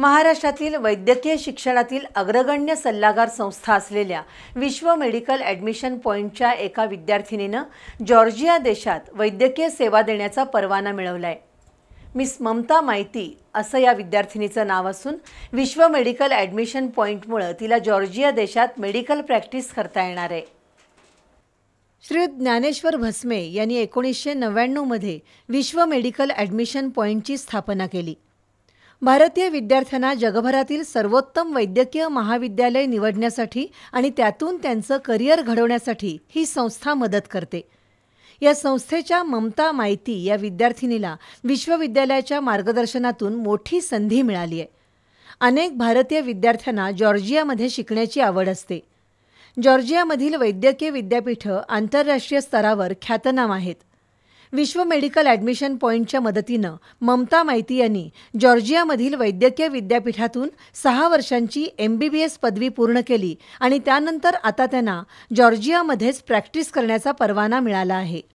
महाराष्ट्रातील वैद्यकीय शिक्षणातील अग्रगण्य सल्लागार संस्था असलेल्या विश्व मेडिकल ॲडमिशन पॉईंटच्या एका विद्यार्थिनीनं जॉर्जिया देशात वैद्यकीय सेवा देण्याचा परवाना मिळवला आहे मिस ममता माहिती असं या विद्यार्थिनीचं नाव असून विश्व मेडिकल ॲडमिशन पॉईंटमुळं तिला जॉर्जिया देशात मेडिकल प्रॅक्टिस करता येणार आहे श्री ज्ञानेश्वर भस्मे यांनी एकोणीसशे नव्याण्णवमध्ये विश्व मेडिकल ॲडमिशन पॉईंटची स्थापना केली भारतीय विद्यार्थ्यांना जगभरातील सर्वोत्तम वैद्यकीय महाविद्यालय निवडण्यासाठी आणि त्यातून त्यांचं करिअर घडवण्यासाठी ही संस्था मदत करते या संस्थेच्या ममता माहिती या विद्यार्थिनीला विश्वविद्यालयाच्या मार्गदर्शनातून मोठी संधी मिळाली आहे अनेक भारतीय विद्यार्थ्यांना जॉर्जियामध्ये शिकण्याची आवड असते जॉर्जियामधील वैद्यकीय विद्यापीठं आंतरराष्ट्रीय स्तरावर ख्यातनाम आहेत विश्व मेडिकल ॲडमिशन पॉईंटच्या मदतीनं ममता माहिती यांनी जॉर्जियामधील वैद्यकीय विद्यापीठातून सहा वर्षांची एम बी बी एस पदवी पूर्ण केली आणि त्यानंतर आता त्यांना जॉर्जियामध्येच प्रॅक्टिस करण्याचा परवाना मिळाला आहे